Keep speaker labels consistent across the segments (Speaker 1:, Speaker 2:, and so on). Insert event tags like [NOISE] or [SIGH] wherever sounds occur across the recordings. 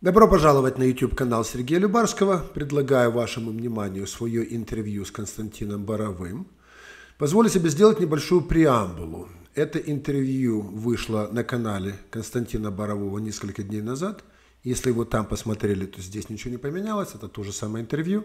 Speaker 1: Добро пожаловать на YouTube канал Сергея Любарского. Предлагаю вашему вниманию свое интервью с Константином Боровым. Позволю себе сделать небольшую преамбулу. Это интервью вышло на канале Константина Борового несколько дней назад. Если его там посмотрели, то здесь ничего не поменялось. Это то же самое интервью.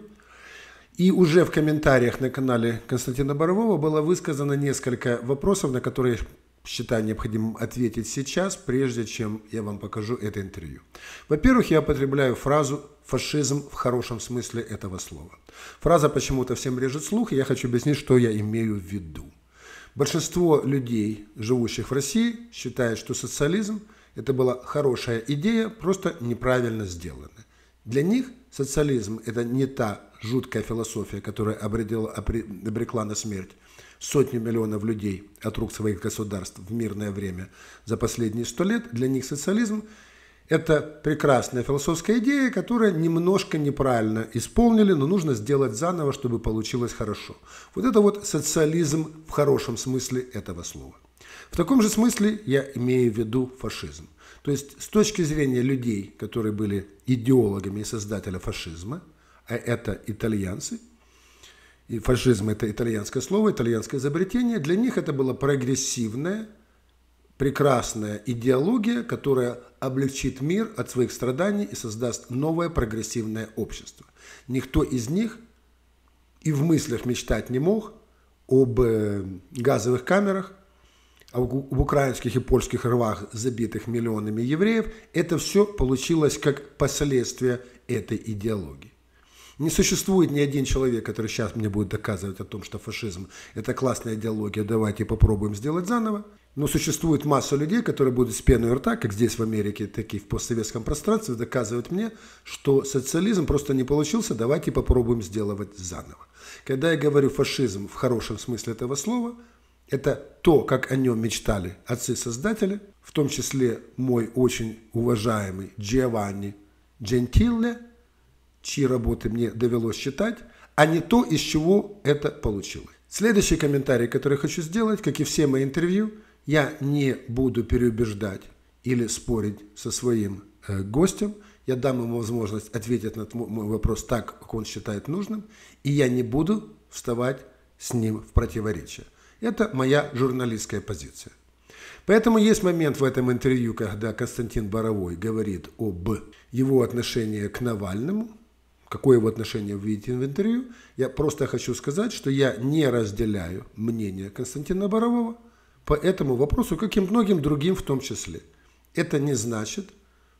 Speaker 1: И уже в комментариях на канале Константина Борового было высказано несколько вопросов, на которые считаю необходимым ответить сейчас, прежде чем я вам покажу это интервью. Во-первых, я употребляю фразу «фашизм» в хорошем смысле этого слова. Фраза почему-то всем режет слух, и я хочу объяснить, что я имею в виду. Большинство людей, живущих в России, считают, что социализм – это была хорошая идея, просто неправильно сделана. Для них социализм – это не та жуткая философия, которая обрекла на смерть сотни миллионов людей от рук своих государств в мирное время за последние сто лет, для них социализм – это прекрасная философская идея, которая немножко неправильно исполнили, но нужно сделать заново, чтобы получилось хорошо. Вот это вот социализм в хорошем смысле этого слова. В таком же смысле я имею в виду фашизм. То есть с точки зрения людей, которые были идеологами и создателя фашизма, а это итальянцы – и фашизм – это итальянское слово, итальянское изобретение, для них это была прогрессивная, прекрасная идеология, которая облегчит мир от своих страданий и создаст новое прогрессивное общество. Никто из них и в мыслях мечтать не мог об э, газовых камерах, об а украинских и польских рвах, забитых миллионами евреев. Это все получилось как последствие этой идеологии. Не существует ни один человек, который сейчас мне будет доказывать о том, что фашизм – это классная идеология, давайте попробуем сделать заново. Но существует масса людей, которые будут с пеной у рта, как здесь в Америке, такие в постсоветском пространстве, доказывать мне, что социализм просто не получился, давайте попробуем сделать заново. Когда я говорю фашизм в хорошем смысле этого слова, это то, как о нем мечтали отцы-создатели, в том числе мой очень уважаемый Джованни Джентилле – чьи работы мне довелось читать, а не то, из чего это получилось. Следующий комментарий, который хочу сделать, как и все мои интервью, я не буду переубеждать или спорить со своим э, гостем. Я дам ему возможность ответить на мой вопрос так, как он считает нужным, и я не буду вставать с ним в противоречие. Это моя журналистская позиция. Поэтому есть момент в этом интервью, когда Константин Боровой говорит об его отношении к Навальному – какое вы отношение вы видите в Я просто хочу сказать, что я не разделяю мнение Константина Борового по этому вопросу, как и многим другим в том числе. Это не значит,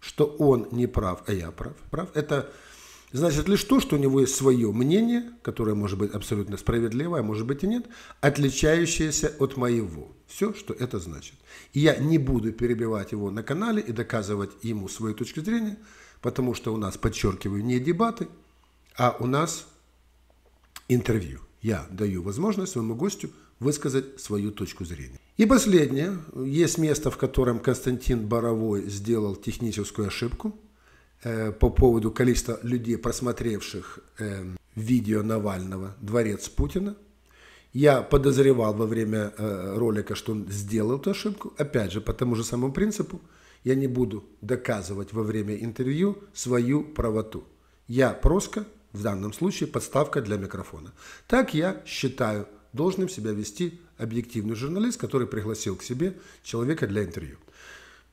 Speaker 1: что он не прав, а я прав. прав. Это значит лишь то, что у него есть свое мнение, которое может быть абсолютно справедливое, а может быть и нет, отличающееся от моего. Все, что это значит. И я не буду перебивать его на канале и доказывать ему свою точку зрения, потому что у нас, подчеркиваю, не дебаты – а у нас интервью. Я даю возможность своему гостю высказать свою точку зрения. И последнее. Есть место, в котором Константин Боровой сделал техническую ошибку э, по поводу количества людей, просмотревших э, видео Навального «Дворец Путина». Я подозревал во время э, ролика, что он сделал эту ошибку. Опять же, по тому же самому принципу, я не буду доказывать во время интервью свою правоту. Я просто в данном случае подставка для микрофона. Так я считаю должным себя вести объективный журналист, который пригласил к себе человека для интервью.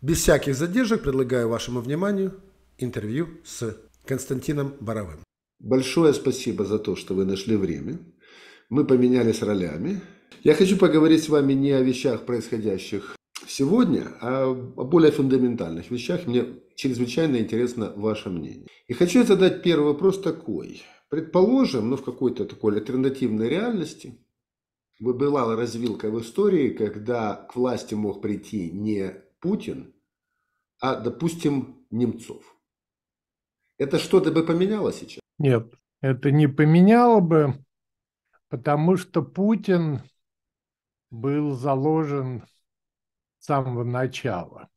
Speaker 1: Без всяких задержек предлагаю вашему вниманию интервью с Константином Боровым. Большое спасибо за то, что вы нашли время. Мы поменялись ролями. Я хочу поговорить с вами не о вещах, происходящих сегодня, о, о более фундаментальных вещах. Мне чрезвычайно интересно ваше мнение. И хочу задать первый вопрос такой. Предположим, ну в какой-то такой альтернативной реальности, была развилка в истории, когда к власти мог прийти не Путин, а, допустим, Немцов. Это что-то бы поменяло сейчас?
Speaker 2: Нет, это не поменяло бы, потому что Путин был заложен самого начала.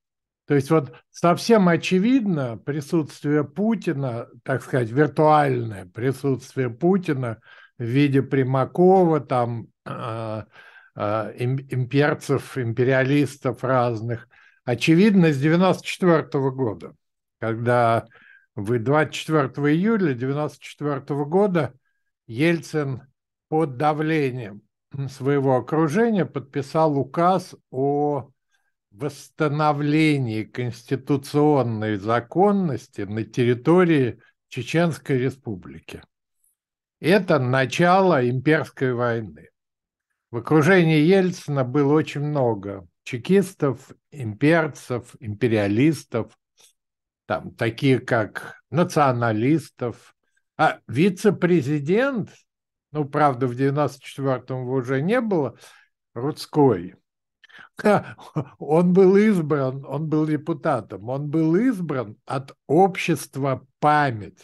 Speaker 2: То есть вот совсем очевидно присутствие Путина, так сказать, виртуальное присутствие Путина в виде Примакова, там, э, э, имперцев, империалистов разных, очевидно, с 94 -го года, когда в 24 июля 94 -го года Ельцин под давлением своего окружения подписал указ о восстановлении конституционной законности на территории Чеченской Республики. Это начало имперской войны. В окружении Ельцина было очень много чекистов, имперцев, империалистов, там, такие как националистов. А вице-президент, ну, правда, в 94-м уже не было, Рудской – он был избран, он был депутатом, он был избран от общества память.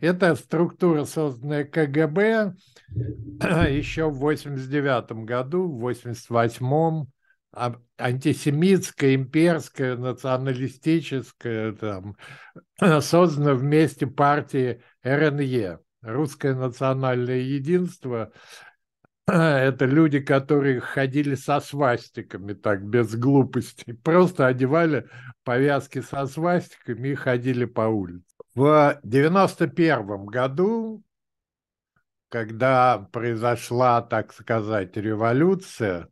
Speaker 2: Это структура, созданная КГБ [CLEARS THROAT] еще в 89 году, в 88-м, антисемитская, имперская, националистическая, там, [CLEARS THROAT] создана вместе партии РНЕ, Русское национальное единство, [LAUGHS] Это люди, которые ходили со свастиками, так, без глупостей. Просто одевали повязки со свастиками и ходили по улице. В 91 году, когда произошла, так сказать, революция,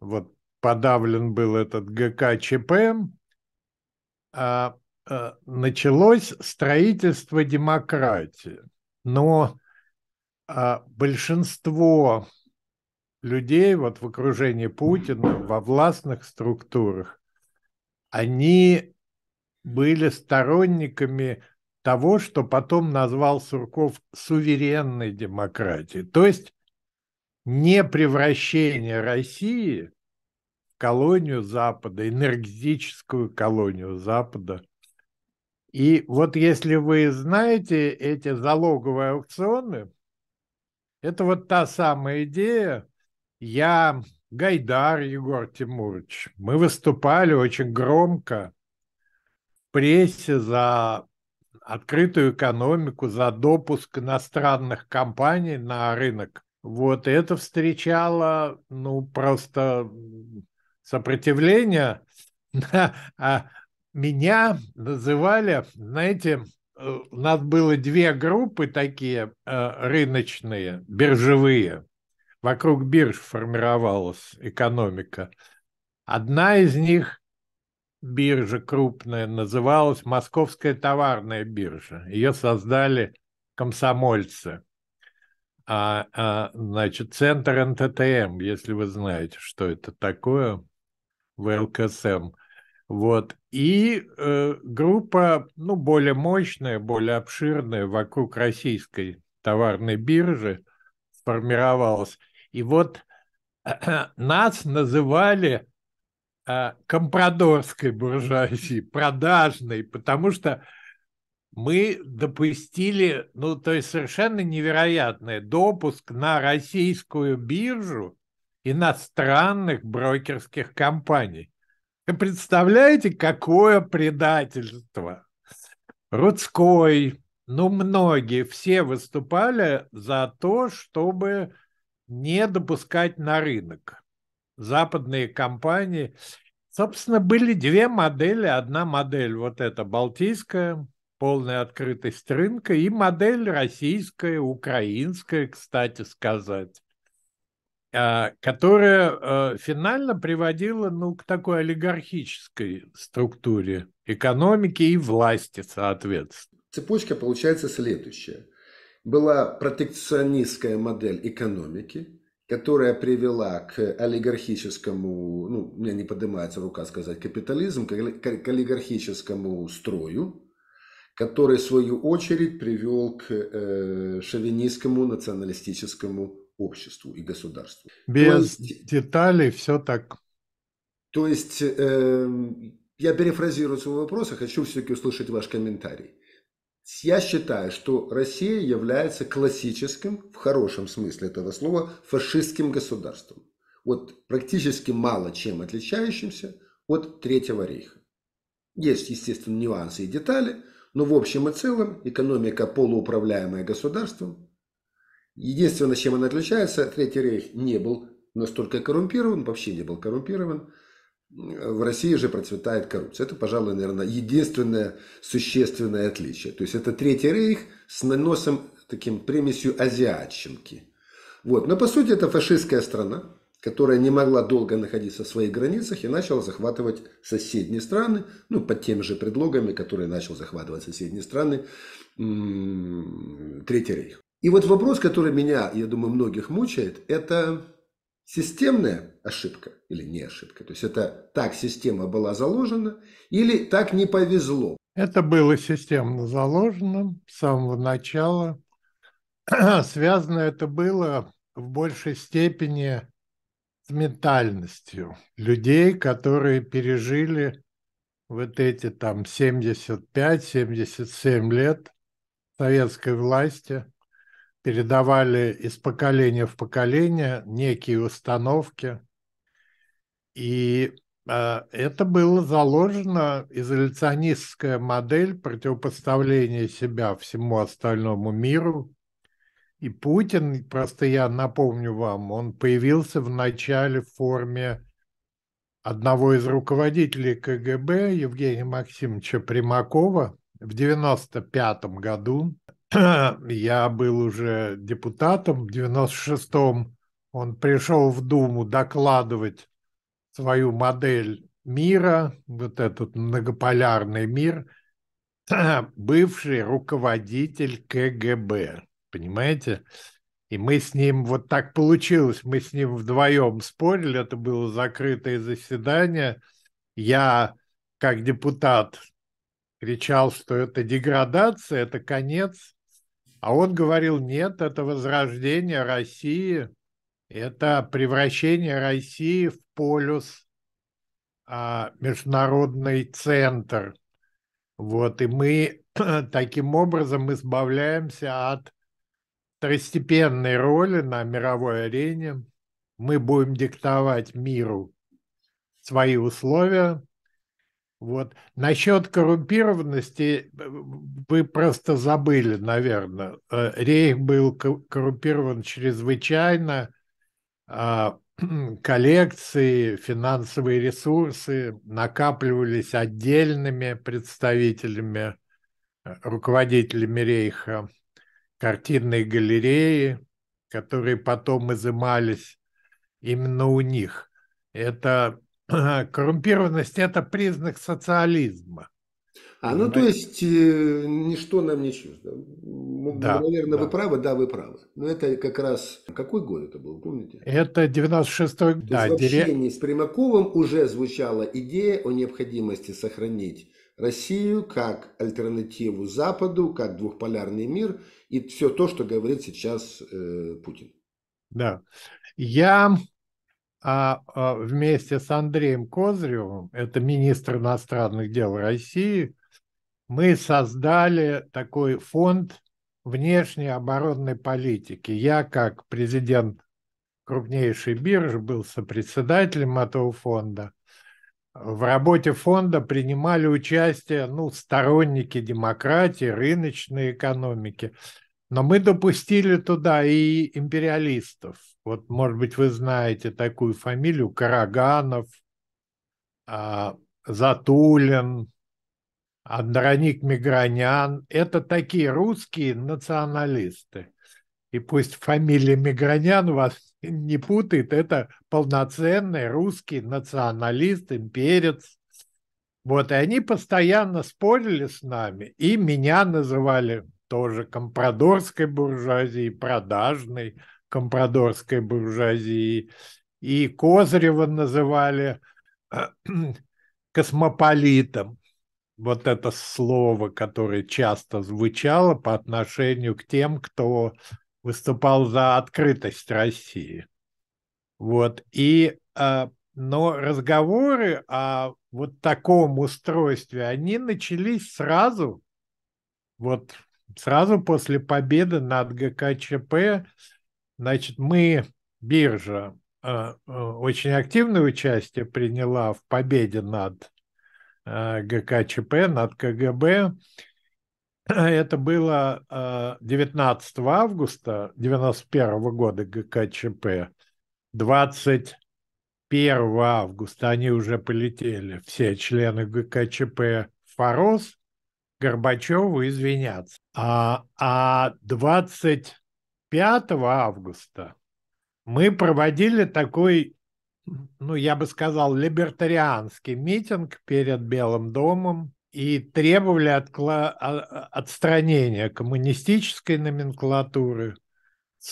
Speaker 2: вот подавлен был этот ГКЧП, а, а, началось строительство демократии. Но а, большинство людей вот в окружении Путина, во властных структурах, они были сторонниками того, что потом назвал Сурков суверенной демократией. То есть не превращение России в колонию Запада, энергетическую колонию Запада. И вот если вы знаете эти залоговые аукционы, это вот та самая идея, я Гайдар Егор Тимурович. Мы выступали очень громко в прессе за открытую экономику, за допуск иностранных компаний на рынок. Вот это встречало, ну, просто сопротивление. [LAUGHS] А меня называли, знаете, э, у нас было две группы такие э, рыночные, биржевые – вокруг бирж формировалась экономика. Одна из них, биржа крупная, называлась Московская товарная биржа. Ее создали комсомольцы. А, а, значит, центр НТТМ, эм», если вы знаете, что это такое, ВЛКСМ. Эм. Вот. И э, группа, ну, более мощная, более обширная вокруг российской товарной биржи – сформировалась. И вот [CLEARS THROAT] нас называли а, компрадорской буржуазией, продажной, потому что мы допустили, ну, то есть совершенно невероятное, допуск на российскую биржу иностранных брокерских компаний. Вы представляете, какое предательство? Рудской, ну, многие, все выступали за то, чтобы не допускать на рынок. Западные компании, собственно, были две модели. Одна модель вот эта балтийская, полная открытость рынка, и модель российская, украинская, кстати сказать а, которая а, финально приводила ну, к такой
Speaker 1: олигархической структуре экономики и власти, соответственно. Цепочка получается следующая была протекционистская модель экономики, которая привела к олигархическому, ну, у меня не поднимается рука сказать, капитализм, к олигархическому строю, который, в свою очередь, привел к э, шовинистскому националистическому обществу и государству. Без
Speaker 2: есть, деталей все так.
Speaker 1: То есть, э, я перефразирую свой вопрос, а хочу все-таки услышать ваш комментарий. Я считаю, что Россия является классическим, в хорошем смысле этого слова, фашистским государством. Вот практически мало чем отличающимся от Третьего рейха. Есть, естественно, нюансы и детали, но в общем и целом экономика, полууправляемая государством, единственное, чем она отличается, Третий рейх не был настолько коррумпирован, вообще не был коррумпирован, в России же процветает коррупция. Это, пожалуй, наверное, единственное существенное отличие. То есть это Третий Рейх с наносом таким примесью азиатчинки. Вот. Но по сути это фашистская страна, которая не могла долго находиться в своих границах и начала захватывать соседние страны, ну, под теми же предлогами, которые начал захватывать соседние страны Третий Рейх. И вот вопрос, который меня, я думаю, многих мучает, это системная ошибка или не ошибка. То есть это так система была заложена или так не повезло.
Speaker 2: Это было системно заложено с самого начала. [CLEARS THROAT] Связано это было в большей степени с ментальностью людей, которые пережили вот эти там 75-77 лет советской власти – передавали из поколения в поколение некие установки. И э, это было заложено изоляционистская модель противопоставления себя всему остальному миру. И Путин, просто я напомню вам, он появился в начале в форме одного из руководителей КГБ Евгения Максимовича Примакова в 1995 году [CLEARS THROAT] я был уже депутатом в 96-м. Он пришел в Думу докладывать свою модель мира, вот этот многополярный мир, [CLEARS THROAT] бывший руководитель КГБ, понимаете? И мы с ним, вот так получилось, мы с ним вдвоем спорили, это было закрытое заседание. Я, как депутат, кричал, что это деградация, это конец. А он говорил, нет, это возрождение России, это превращение России в полюс, а, международный центр. Вот, и мы [CLEARS THROAT] таким образом избавляемся от второстепенной роли на мировой арене. Мы будем диктовать миру свои условия, вот. Насчет коррумпированности э, вы просто забыли, наверное. Э, рейх был коррумпирован чрезвычайно. А, [CLEARS THROAT] коллекции, финансовые ресурсы накапливались отдельными представителями, э, руководителями Рейха, картинные галереи, которые потом изымались именно у них. Это коррумпированность – это признак социализма. А, ну, то есть,
Speaker 1: э, ничто нам не чуждо. Ну, да, Наверное, да. вы правы, да, вы правы. Но это как раз... Какой год это был, помните?
Speaker 2: Это 96-й год. Да, в общении
Speaker 1: с Примаковым уже звучала идея о необходимости сохранить Россию как альтернативу Западу, как двухполярный мир и все то, что говорит сейчас э, Путин.
Speaker 2: Да. Я а, а вместе с Андреем Козыревым, это министр иностранных дел России, мы создали такой фонд внешней оборонной политики. Я, как президент крупнейшей биржи, был сопредседателем этого фонда. В работе фонда принимали участие ну, сторонники демократии, рыночной экономики. Но мы допустили туда и империалистов, вот, может быть, вы знаете такую фамилию Караганов, а, Затулин, Андроник Мигранян. Это такие русские националисты. И пусть фамилия Мигранян вас [LAUGHS] не путает, это полноценный русский националист, имперец. Вот, и они постоянно спорили с нами, и меня называли тоже компрадорской буржуазией, продажной, компрадорской буржуазии. И Козырева называли [CLEARS THROAT] космополитом. Вот это слово, которое часто звучало по отношению к тем, кто выступал за открытость России. Вот. И, а, но разговоры о вот таком устройстве, они начались сразу, вот сразу после победы над ГКЧП Значит, мы, биржа, э, э, очень активное участие приняла в победе над э, ГКЧП, над КГБ. Это было 19 августа 1991 года ГКЧП. 21 августа они уже полетели, все члены ГКЧП ФАРОС, Горбачеву извиняться. А, а 20 5 августа мы проводили такой, ну, я бы сказал, либертарианский митинг перед Белым домом и требовали откла... отстранения коммунистической номенклатуры,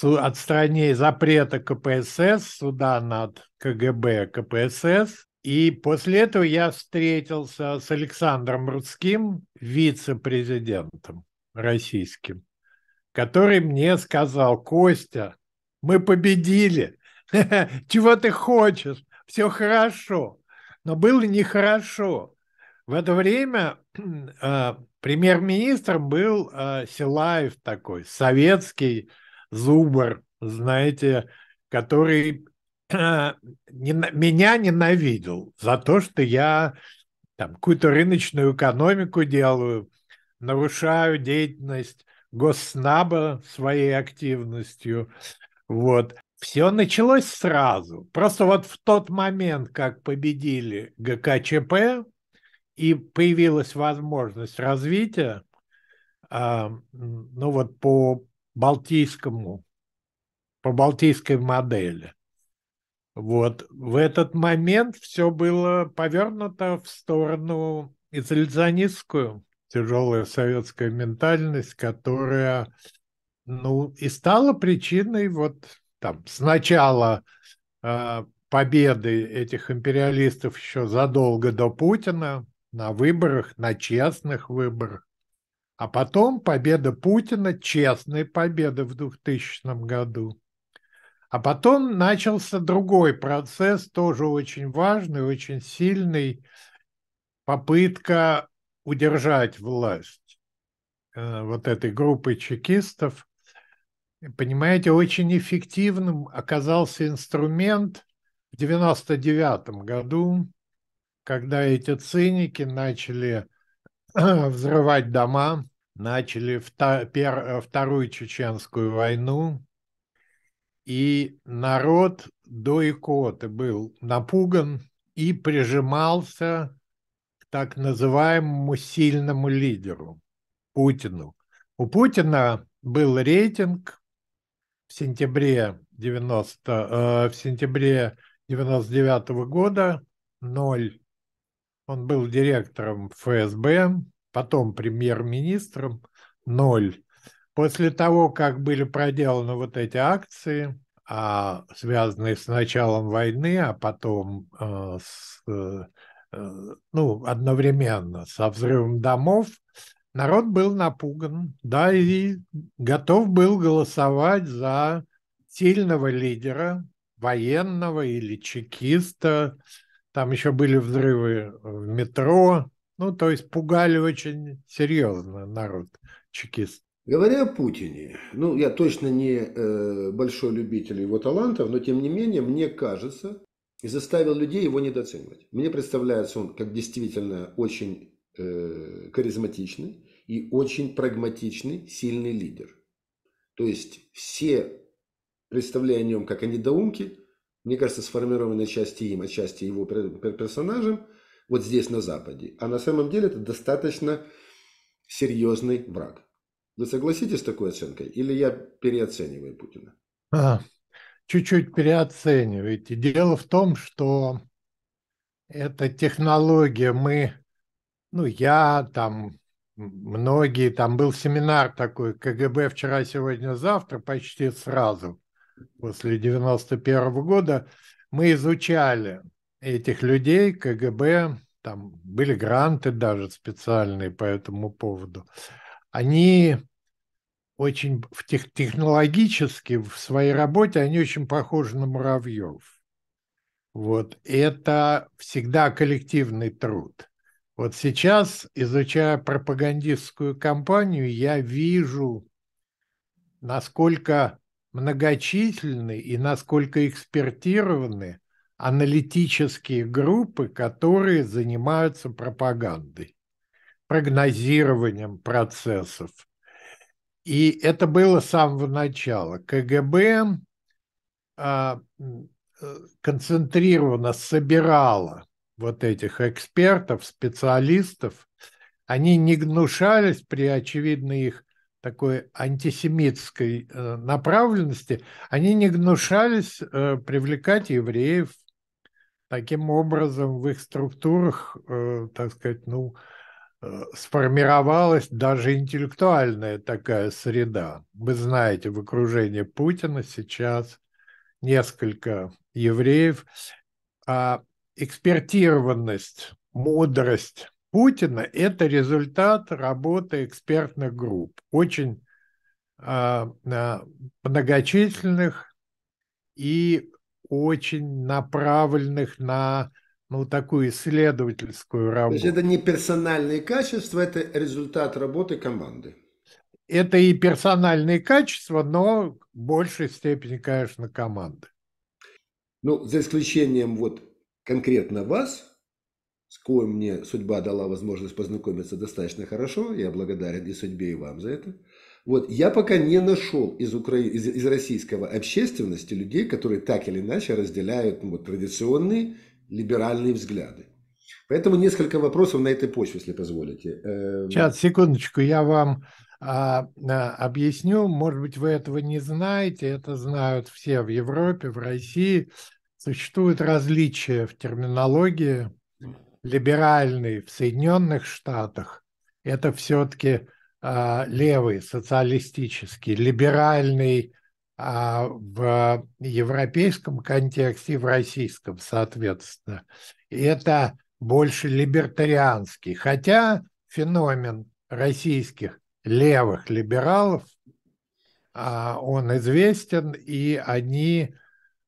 Speaker 2: отстранения запрета КПСС, суда над КГБ КПСС. И после этого я встретился с Александром Рудским, вице-президентом российским который мне сказал, Костя, мы победили, [LAUGHS] чего ты хочешь, все хорошо. Но было нехорошо. В это время [CLEARS THROAT] а, премьер-министром был а, Силаев такой, советский зубр, знаете, который [CLEARS THROAT] меня ненавидел за то, что я там какую-то рыночную экономику делаю, нарушаю деятельность Госнаба своей активностью. Вот. Все началось сразу. Просто вот в тот момент, как победили ГКЧП и появилась возможность развития, а, ну вот по балтийскому, по балтийской модели. Вот в этот момент все было повернуто в сторону изоляционистскую тяжелая советская ментальность, которая ну, и стала причиной вот там сначала э, победы этих империалистов еще задолго до Путина на выборах, на честных выборах, а потом победа Путина, честная победа в 2000 году. А потом начался другой процесс, тоже очень важный, очень сильный, попытка удержать власть э, вот этой группы чекистов, понимаете, очень эффективным оказался инструмент в 99 году, когда эти циники начали [CLEARS THROAT] взрывать дома, начали вторую чеченскую войну, и народ до икоты был напуган и прижимался так называемому сильному лидеру Путину. У Путина был рейтинг в сентябре 90 э, в сентябре 99 -го года 0. Он был директором ФСБ, потом премьер-министром 0. После того, как были проделаны вот эти акции, а, связанные с началом войны, а потом э, с э, Э, ну, одновременно со взрывом домов, народ был напуган, да, и готов был голосовать за сильного лидера, военного или чекиста. Там еще были взрывы в метро. Ну, то есть пугали очень серьезно народ
Speaker 1: чекист. Говоря о Путине, ну, я точно не э, большой любитель его талантов, но тем не менее, мне кажется, и заставил людей его недооценивать. Мне представляется он как действительно очень э, харизматичный и очень прагматичный, сильный лидер. То есть все представления о нем как о недоумке, мне кажется, сформированы части им, отчасти его персонажем, вот здесь на Западе. А на самом деле это достаточно серьезный враг. Вы согласитесь с такой оценкой? Или я переоцениваю Путина?
Speaker 2: Ага чуть-чуть переоцениваете. Дело в том, что эта технология, мы, ну, я там, многие, там был семинар такой, КГБ вчера, сегодня, завтра, почти сразу, после 91 -го года, мы изучали этих людей, КГБ, там были гранты даже специальные по этому поводу. Они очень в тех, технологически в своей работе они очень похожи на муравьев. Вот это всегда коллективный труд. Вот сейчас, изучая пропагандистскую кампанию, я вижу, насколько многочисленны и насколько экспертированы аналитические группы, которые занимаются пропагандой, прогнозированием процессов, и это было с самого начала. КГБ а, э, концентрированно собирало вот этих экспертов, специалистов. Они не гнушались при очевидной их такой антисемитской э, направленности, они не гнушались э, привлекать евреев. Таким образом, в их структурах, так сказать, ну, сформировалась даже интеллектуальная такая среда. Вы знаете, в окружении Путина сейчас несколько евреев, а экспертированность, мудрость Путина – это результат работы экспертных групп, очень а, а многочисленных и очень направленных на ну, такую исследовательскую
Speaker 1: работу. То есть это не персональные качества, это результат работы команды.
Speaker 2: Это и персональные качества, но в большей степени, конечно, команды.
Speaker 1: Ну, за исключением вот конкретно вас, с коим мне судьба дала возможность познакомиться достаточно хорошо, я благодарен и судьбе, и вам за это. Вот, я пока не нашел из, Укра... из, из российского общественности людей, которые так или иначе разделяют ну, вот, традиционные либеральные взгляды. Поэтому несколько вопросов на этой почве, если позволите. Эм, Сейчас, секундочку,
Speaker 2: я вам а, а, объясню. Может быть, вы этого не знаете, это знают все в Европе, в России. Существуют различия в терминологии. Либеральный в Соединенных Штатах – это все-таки а, левый социалистический, либеральный – а в европейском контексте и в российском, соответственно. И это больше либертарианский, хотя феномен российских левых либералов, а, он известен, и они,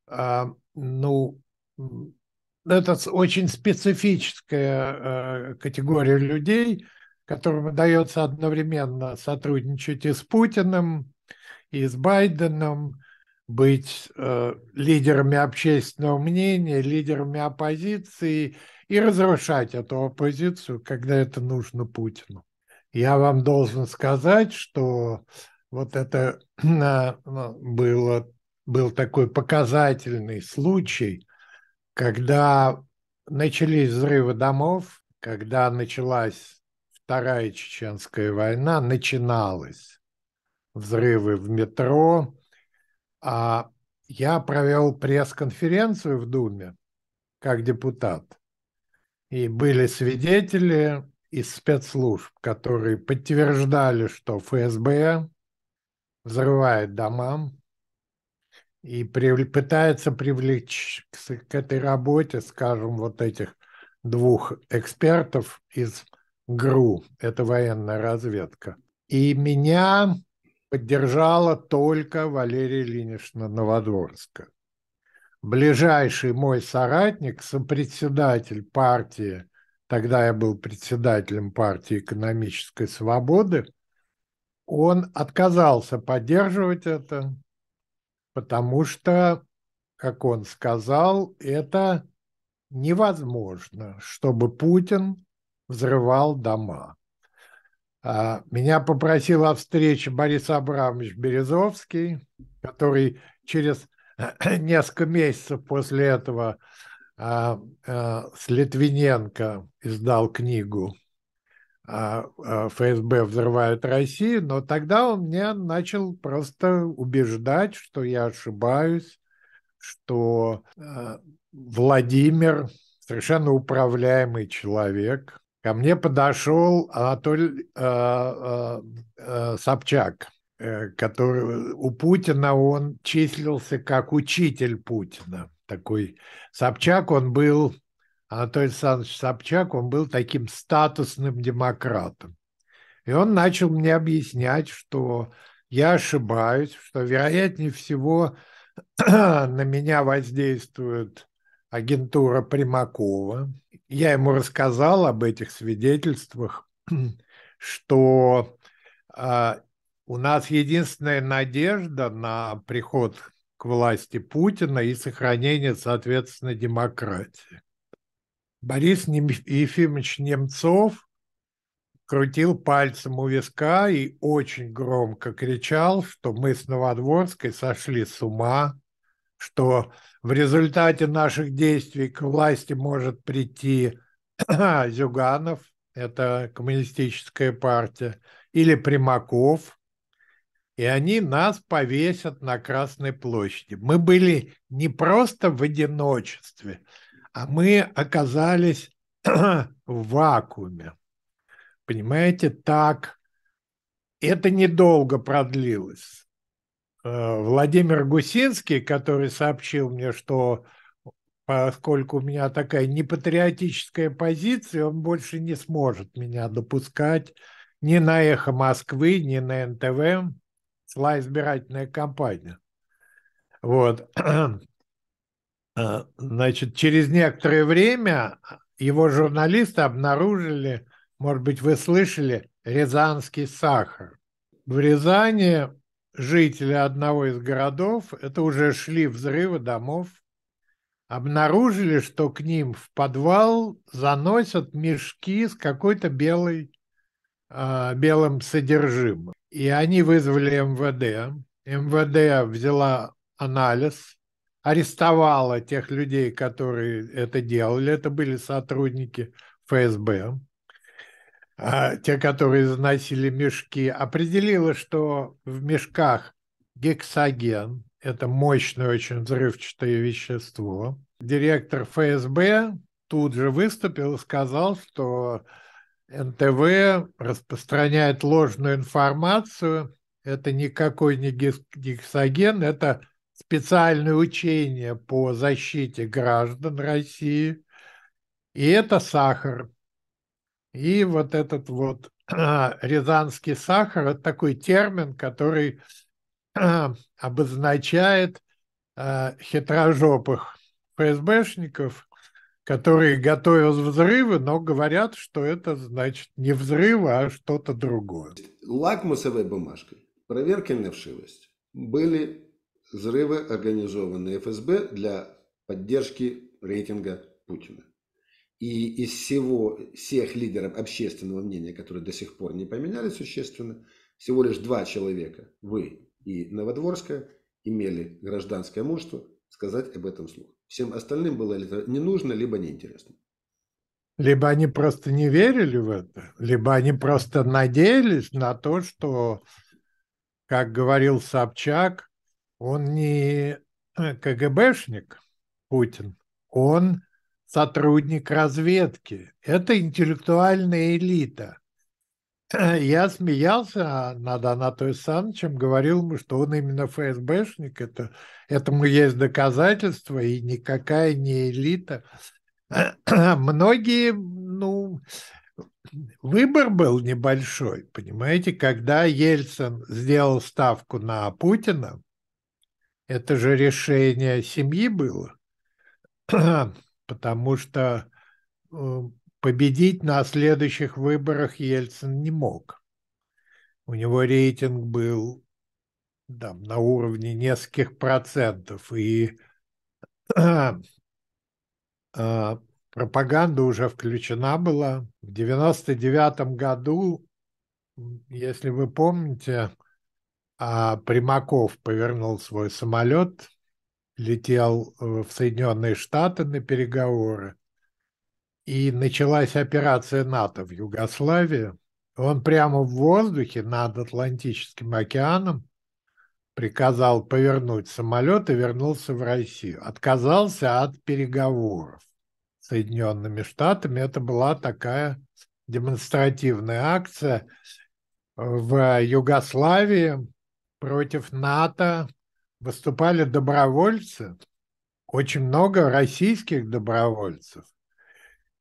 Speaker 2: а, ну, это очень специфическая э, категория людей, которым удается одновременно сотрудничать и с Путиным, и с Байденом, быть э, лидерами общественного мнения, лидерами оппозиции и разрушать эту оппозицию, когда это нужно Путину. Я вам должен сказать, что вот это [CLEARS THROAT] а, ну, было, был такой показательный случай, когда начались взрывы домов, когда началась Вторая Чеченская война, начиналась взрывы в метро. А я провел пресс-конференцию в Думе как депутат. И были свидетели из спецслужб, которые подтверждали, что ФСБ взрывает дома и пытается привлечь к этой работе, скажем, вот этих двух экспертов из ГРУ, это военная разведка. И меня поддержала только Валерия Ильинична Новодворская. Ближайший мой соратник, сопредседатель партии, тогда я был председателем партии экономической свободы, он отказался поддерживать это, потому что, как он сказал, это невозможно, чтобы Путин взрывал дома. А, меня попросил о встрече Борис Абрамович Березовский, который через [CLEARS THROAT] несколько месяцев после этого а, э, с Литвиненко издал книгу а, э, ФСБ взрывает Россию, но тогда он меня начал просто убеждать, что я ошибаюсь, что э, Владимир совершенно управляемый человек, Ко мне подошел Анатоль э, э, э Собчак, э, который у Путина он числился как учитель Путина. Такой Собчак, он был, Анатолий Александрович Собчак, он был таким статусным демократом. И он начал мне объяснять, что я ошибаюсь, что вероятнее всего [CLEARS THROAT] на меня воздействует агентура Примакова, я ему рассказал об этих свидетельствах, [CLEARS THROAT] что э, у нас единственная надежда на приход к власти Путина и сохранение, соответственно, демократии. Борис Ефимович Немцов крутил пальцем у виска и очень громко кричал, что мы с Новодворской сошли с ума, что в результате наших действий к власти может прийти [CLEARS THROAT] Зюганов, это коммунистическая партия, или Примаков, и они нас повесят на Красной площади. Мы были не просто в одиночестве, а мы оказались [CLEARS THROAT] в вакууме. Понимаете, так это недолго продлилось. Э, Владимир Гусинский, который сообщил мне, что поскольку у меня такая непатриотическая позиция, он больше не сможет меня допускать ни на «Эхо Москвы», ни на НТВ. Шла избирательная кампания. Вот. Э, значит, через некоторое время его журналисты обнаружили, может быть, вы слышали, рязанский сахар. В Рязани жители одного из городов, это уже шли взрывы домов, обнаружили, что к ним в подвал заносят мешки с какой-то белой, а, белым содержимым. И они вызвали МВД. МВД взяла анализ, арестовала тех людей, которые это делали. Это были сотрудники ФСБ а, те, которые заносили мешки, определила, что в мешках гексоген, это мощное очень взрывчатое вещество. Директор ФСБ тут же выступил и сказал, что НТВ распространяет ложную информацию. Это никакой не гексоген, это специальное учение по защите граждан России. И это сахар. И вот этот вот а, рязанский сахар – это такой термин, который [CLEARS THROAT] обозначает а, хитрожопых ФСБшников, которые готовят взрывы, но говорят, что это значит не взрывы, а что-то другое.
Speaker 1: Лакмусовой бумажкой проверки на вшивость были взрывы, организованные ФСБ для поддержки рейтинга Путина. И из всего, всех лидеров общественного мнения, которые до сих пор не поменяли существенно, всего лишь два человека, вы и Новодворская, имели гражданское мужество сказать об этом слух. Всем остальным было это не нужно, либо неинтересно.
Speaker 2: Либо они просто не верили в это, либо они просто надеялись на то, что, как говорил Собчак, он не э, КГБшник Путин, он сотрудник разведки. Это интеллектуальная элита. [CLEARS THROAT] Я смеялся над Анатолием Санычем, говорил ему, что он именно ФСБшник, это, этому есть доказательства, и никакая не элита. [CLEARS THROAT] Многие, ну, выбор был небольшой, понимаете, когда Ельцин сделал ставку на Путина, это же решение семьи было [CLEARS THROAT] потому что э, победить на следующих выборах Ельцин не мог. У него рейтинг был там, на уровне нескольких процентов, и [CLEARS THROAT] э, пропаганда уже включена была. В 99 году, если вы помните, а Примаков повернул свой самолет летел э, в Соединенные Штаты на переговоры, и началась операция НАТО в Югославии. Он прямо в воздухе над Атлантическим океаном приказал повернуть самолет и вернулся в Россию. Отказался от переговоров с Соединенными Штатами. Это была такая демонстративная акция в Югославии против НАТО выступали добровольцы, очень много российских добровольцев.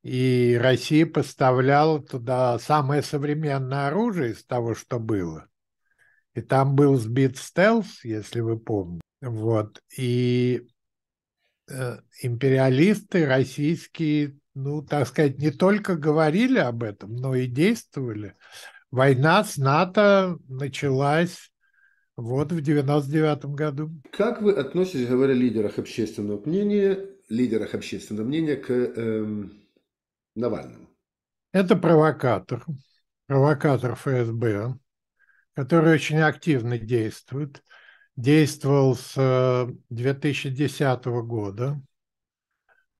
Speaker 2: И Россия поставляла туда самое современное оружие из того, что было. И там был сбит стелс, если вы помните. Вот. И э, империалисты российские, ну, так сказать, не только говорили об этом, но и действовали. Война с НАТО началась вот, в 99 году.
Speaker 1: Как вы относитесь, говоря о лидерах общественного мнения, лидерах общественного мнения к эм, Навальному?
Speaker 2: Это провокатор, провокатор ФСБ, который очень активно действует. Действовал с 2010 э, года,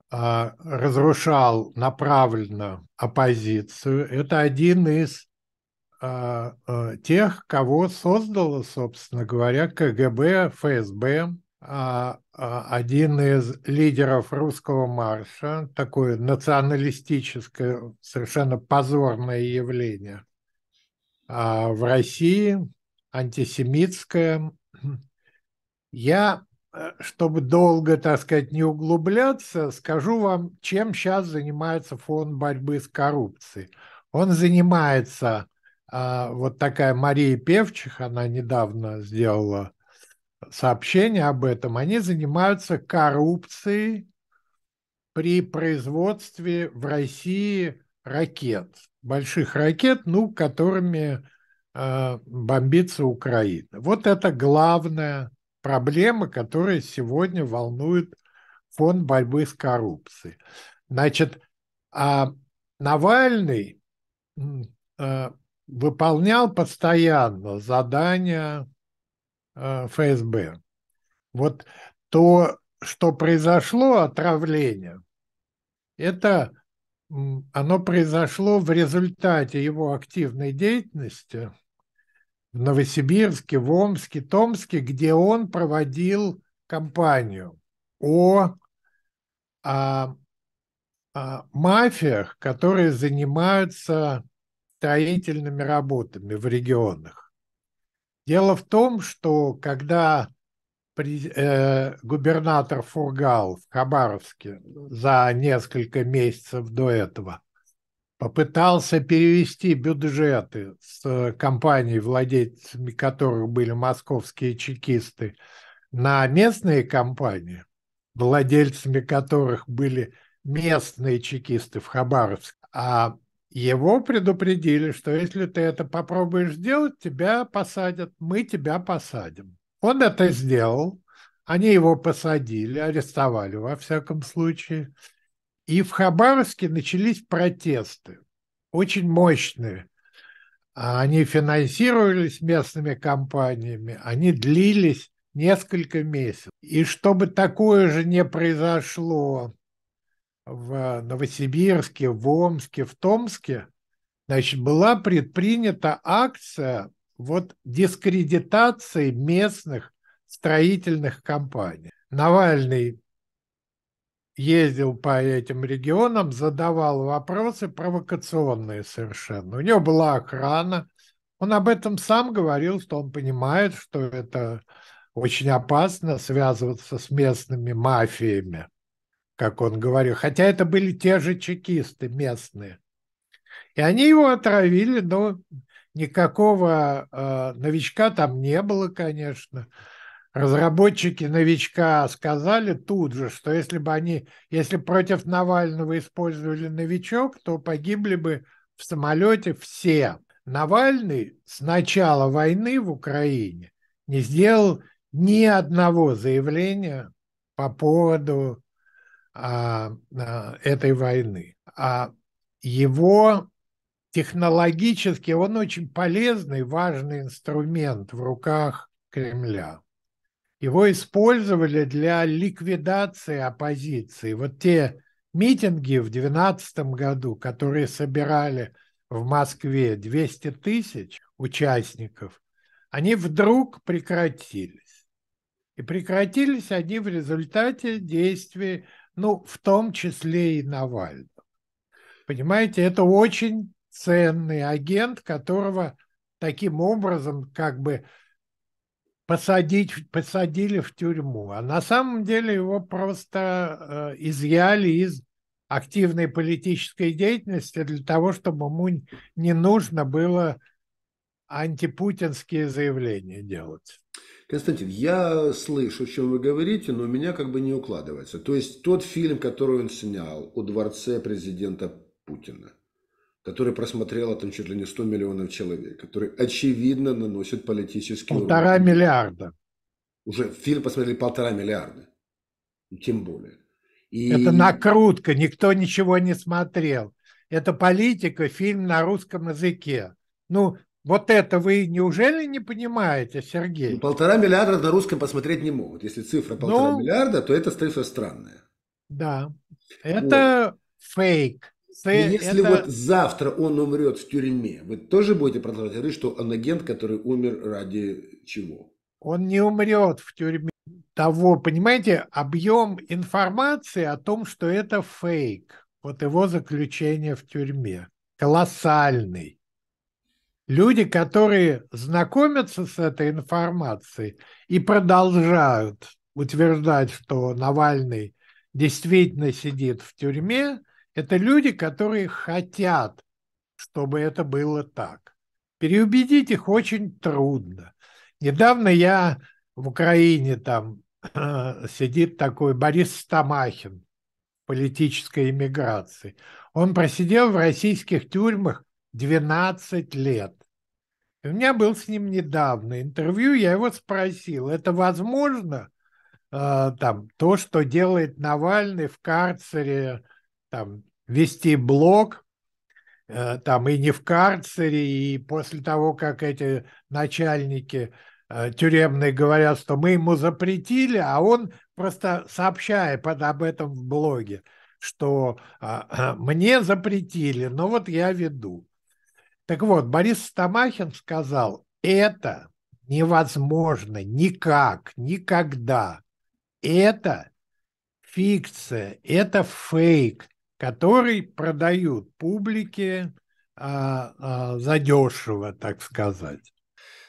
Speaker 2: а, разрушал направленно оппозицию. Это один из а, а, тех, кого создало, собственно говоря, КГБ, ФСБ. А, один из лидеров русского марша, такое националистическое, совершенно позорное явление в России, антисемитское. Я э, чтобы долго, так сказать, не углубляться, скажу вам, чем сейчас занимается фонд борьбы с коррупцией. Он занимается а, вот такая Мария Певчих, она недавно сделала сообщение об этом. Они занимаются коррупцией при производстве в России ракет, больших ракет, ну, которыми э, бомбится Украина. Вот это главная проблема, которая сегодня волнует фонд борьбы с коррупцией. Значит, а Навальный а, выполнял постоянно задания э, ФСБ. Вот то, что произошло отравление, это оно произошло в результате его активной деятельности в Новосибирске, в Омске, Томске, где он проводил кампанию о, о, а, о мафиях, которые занимаются строительными работами в регионах. Дело в том, что когда э, губернатор Фургал в Хабаровске за несколько месяцев до этого попытался перевести бюджеты с э, компаний, владельцами которых были московские чекисты, на местные компании, владельцами которых были местные чекисты в Хабаровске, а его предупредили, что если ты это попробуешь сделать, тебя посадят, мы тебя посадим. Он это сделал, они его посадили, арестовали во всяком случае. И в Хабаровске начались протесты, очень мощные. А они финансировались местными компаниями, они длились несколько месяцев. И чтобы такое же не произошло в Новосибирске, в Омске, в Томске, значит, была предпринята акция вот дискредитации местных строительных компаний. Навальный ездил по этим регионам, задавал вопросы провокационные совершенно. У него была охрана. Он об этом сам говорил, что он понимает, что это очень опасно связываться с местными мафиями как он говорил, хотя это были те же чекисты местные. И они его отравили, но никакого э, новичка там не было, конечно. Разработчики новичка сказали тут же, что если бы они, если против Навального использовали новичок, то погибли бы в самолете все. Навальный с начала войны в Украине не сделал ни одного заявления по поводу а, а, этой войны. А его технологически, он очень полезный, важный инструмент в руках Кремля. Его использовали для ликвидации оппозиции. Вот те митинги в 2012 году, которые собирали в Москве 200 тысяч участников, они вдруг прекратились. И прекратились они в результате действий ну, в том числе и Навального. Понимаете, это очень ценный агент, которого таким образом как бы посадить, посадили в тюрьму. А на самом деле его просто э, изъяли из активной политической деятельности для того, чтобы ему не нужно было антипутинские заявления
Speaker 1: делать. Константин, я слышу, о чем вы говорите, но у меня как бы не укладывается. То есть тот фильм, который он снял у дворце президента Путина, который просмотрело там чуть ли не 100 миллионов человек, который, очевидно, наносит политический Полтора урон.
Speaker 2: миллиарда.
Speaker 1: Уже фильм посмотрели полтора миллиарда. Ну, тем более. И... Это накрутка,
Speaker 2: никто ничего не смотрел. Это политика, фильм на русском языке. Ну, вот это вы неужели не понимаете,
Speaker 1: Сергей? Ну, полтора миллиарда на русском посмотреть не могут. Если цифра ну, полтора ну, миллиарда, то это цифра странная.
Speaker 2: Да, это вот. фейк. И если это... вот
Speaker 1: завтра он умрет в тюрьме, вы тоже будете продолжать говорить, что он агент, который умер ради чего?
Speaker 2: Он не умрет в тюрьме того, понимаете, объем информации о том, что это фейк, вот его заключение в тюрьме, колоссальный люди, которые знакомятся с этой информацией и продолжают утверждать, что Навальный действительно сидит в тюрьме, это люди, которые хотят, чтобы это было так. Переубедить их очень трудно. Недавно я в Украине там [CLEARS THROAT] сидит такой Борис Стамахин политической иммиграции. Он просидел в российских тюрьмах 12 лет. У меня был с ним недавно интервью, я его спросил, это возможно, э, там, то, что делает Навальный в карцере, там, вести блог, э, там, и не в карцере, и после того, как эти начальники э, тюремные говорят, что мы ему запретили, а он просто сообщает под, об этом в блоге, что э, [CLEARS THROAT] мне запретили, но вот я веду. Так вот, Борис Стамахин сказал, это невозможно никак, никогда. Это фикция, это фейк, который продают публике
Speaker 1: а, а, задешево, так сказать.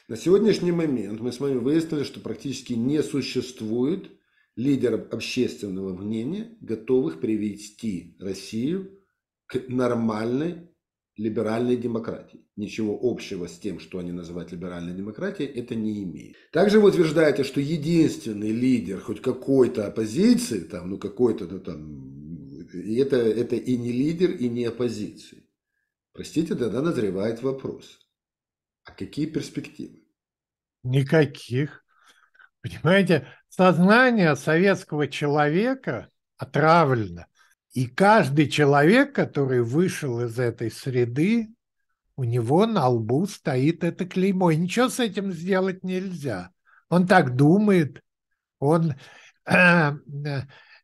Speaker 1: На сегодняшний момент мы с вами выяснили, что практически не существует лидеров общественного мнения, готовых привести Россию к нормальной либеральной демократии. Ничего общего с тем, что они называют либеральной демократией, это не имеет. Также вы утверждаете, что единственный лидер хоть какой-то оппозиции, там, ну какой-то, ну там, это, это и не лидер, и не оппозиции. Простите, тогда назревает вопрос. А какие перспективы?
Speaker 2: Никаких. Понимаете, сознание советского человека отравлено и каждый человек, который вышел из этой среды, у него на лбу стоит это клеймо. И ничего с этим сделать нельзя. Он так думает, он... Э,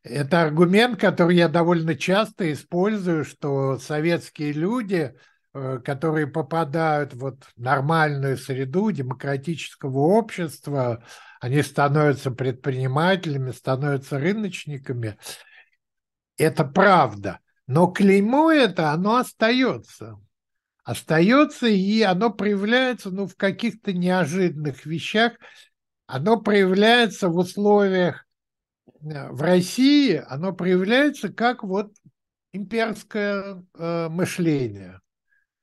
Speaker 2: это аргумент, который я довольно часто использую, что советские люди, э, которые попадают вот в нормальную среду демократического общества, они становятся предпринимателями, становятся рыночниками – это правда. Но клеймо это, оно остается. Остается, и оно проявляется ну, в каких-то неожиданных вещах. Оно проявляется в условиях э, в России, оно проявляется как вот имперское э, мышление,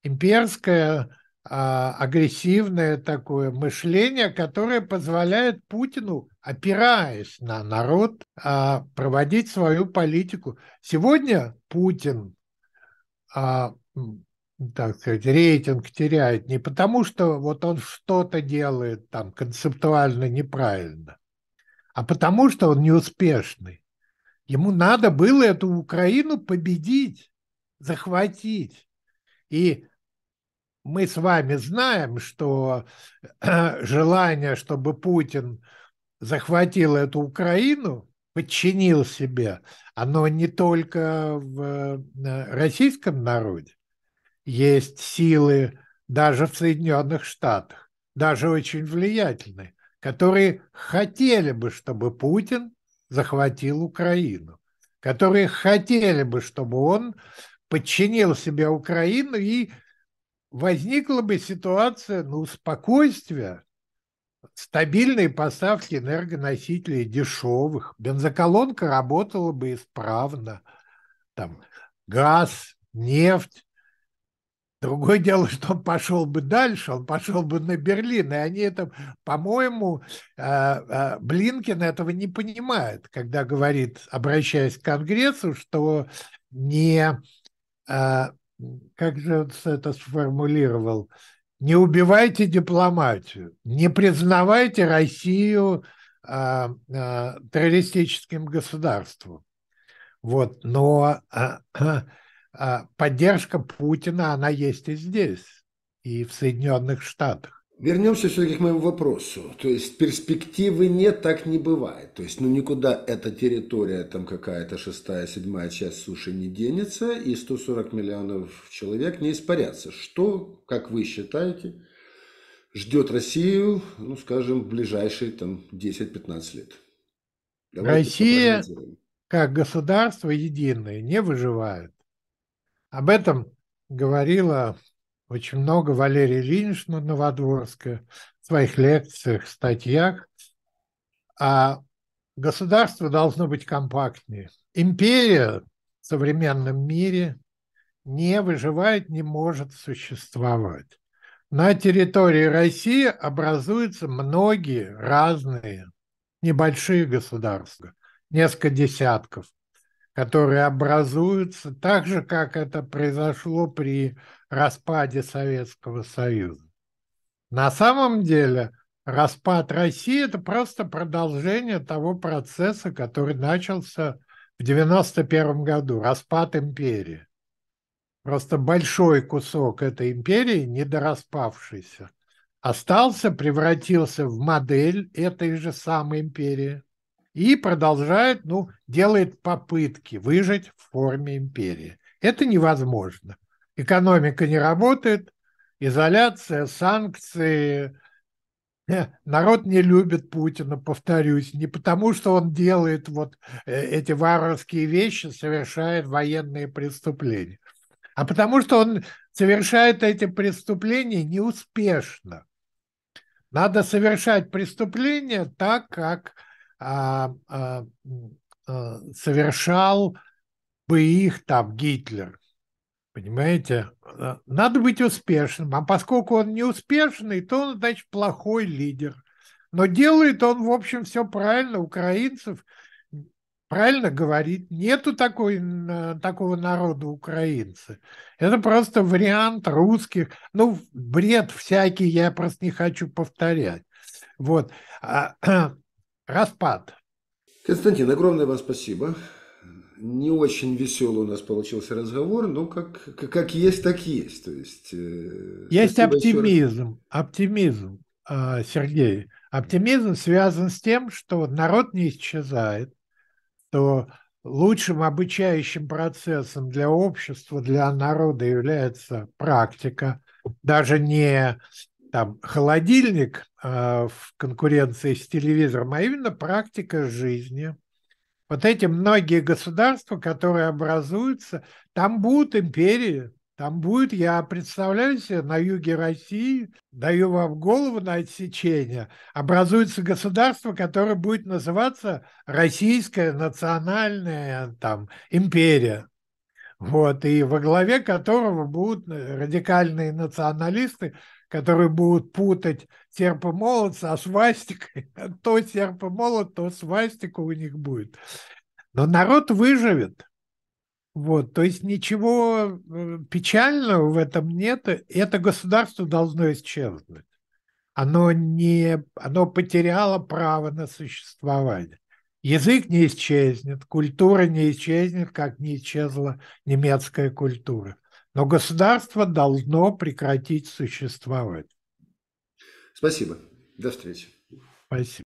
Speaker 2: имперское а, агрессивное такое мышление, которое позволяет Путину, опираясь на народ, а, проводить свою политику. Сегодня Путин, а, так сказать, рейтинг теряет не потому, что вот он что-то делает там концептуально неправильно, а потому что он неуспешный. Ему надо было эту Украину победить, захватить. И мы с вами знаем, что [CLEARS THROAT] желание, чтобы Путин захватил эту Украину, подчинил себе, оно не только в э, российском народе. Есть силы даже в Соединенных Штатах, даже очень влиятельные, которые хотели бы, чтобы Путин захватил Украину, которые хотели бы, чтобы он подчинил себе Украину и возникла бы ситуация, ну, спокойствия, стабильные поставки энергоносителей дешевых, бензоколонка работала бы исправно, там, газ, нефть. Другое дело, что он пошел бы дальше, он пошел бы на Берлин, и они это, по-моему, э, э, Блинкин этого не понимает, когда говорит, обращаясь к Конгрессу, что не э, как же он это сформулировал, не убивайте дипломатию, не признавайте Россию а, а, террористическим государством. Вот, но а, а, а поддержка Путина, она есть и здесь, и в Соединенных Штатах.
Speaker 1: Вернемся все-таки к моему вопросу. То есть перспективы нет, так не бывает. То есть ну никуда эта территория, там какая-то шестая, седьмая часть суши не денется, и 140 миллионов человек не испарятся. Что, как вы считаете, ждет Россию, ну скажем, в ближайшие там 10-15 лет? Давайте Россия как
Speaker 2: государство единое не выживает. Об этом говорила очень много. Валерия Ильинична Новодворская в своих лекциях, статьях. А государство должно быть компактнее. Империя в современном мире не выживает, не может существовать. На территории России образуются многие разные небольшие государства, несколько десятков которые образуются так же, как это произошло при распаде Советского Союза. На самом деле распад России – это просто продолжение того процесса, который начался в 1991 году, распад империи. Просто большой кусок этой империи, недораспавшийся, остался, превратился в модель этой же самой империи – и продолжает, ну, делает попытки выжить в форме империи. Это невозможно. Экономика не работает, изоляция, санкции. Э, народ не любит Путина, повторюсь, не потому, что он делает вот э, эти варварские вещи, совершает военные преступления, а потому, что он совершает эти преступления неуспешно. Надо совершать преступления так, как а, а, а совершал бы их там Гитлер. Понимаете? А, надо быть успешным. А поскольку он не успешный, то он, значит, плохой лидер. Но делает он, в общем, все правильно. Украинцев правильно говорит. Нету такой, э, такого народа украинцы. Это просто вариант русских. Ну, бред всякий, я просто не хочу повторять.
Speaker 1: Вот. [CLEARS THROAT] распад. Константин, огромное вам спасибо. Не очень веселый у нас получился разговор, но как, как есть, так есть. То есть, э, есть оптимизм,
Speaker 2: оптимизм, а, Сергей. Оптимизм связан с тем, что народ не исчезает, То лучшим обучающим процессом для общества, для народа является практика, даже не там холодильник э, в конкуренции с телевизором, а именно практика жизни. Вот эти многие государства, которые образуются, там будут империи, там будет, я представляю себе, на юге России, даю вам голову на отсечение, образуется государство, которое будет называться Российская национальная там, империя. Вот, и во главе которого будут э, радикальные националисты, которые будут путать серп и молот со свастикой. [LAUGHS] А то серп и молот, то свастика у них будет. Но народ выживет. Вот, то есть ничего э, печального в этом нет. Это государство должно исчезнуть. Оно, не, оно потеряло право на существование. Язык не исчезнет, культура не исчезнет, как не исчезла немецкая культура. Но государство должно прекратить существовать.
Speaker 1: Спасибо. До встречи.
Speaker 2: Спасибо.